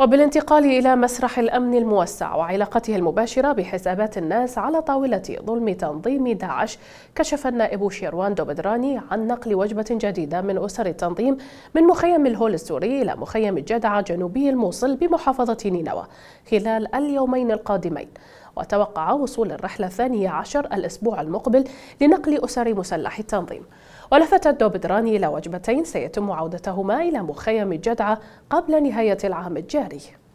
وبالانتقال إلى مسرح الأمن الموسع وعلاقته المباشرة بحسابات الناس على طاولة ظلم تنظيم داعش كشف النائب شيروان دوبدراني عن نقل وجبة جديدة من أسر التنظيم من مخيم الهول السوري إلى مخيم الجدعة جنوبي الموصل بمحافظة نينوى خلال اليومين القادمين وتوقع وصول الرحلة الثانية عشر الأسبوع المقبل لنقل أسر مسلح التنظيم ولفت الدوبدراني إلى وجبتين سيتم عودتهما إلى مخيم جدعة قبل نهاية العام الجاري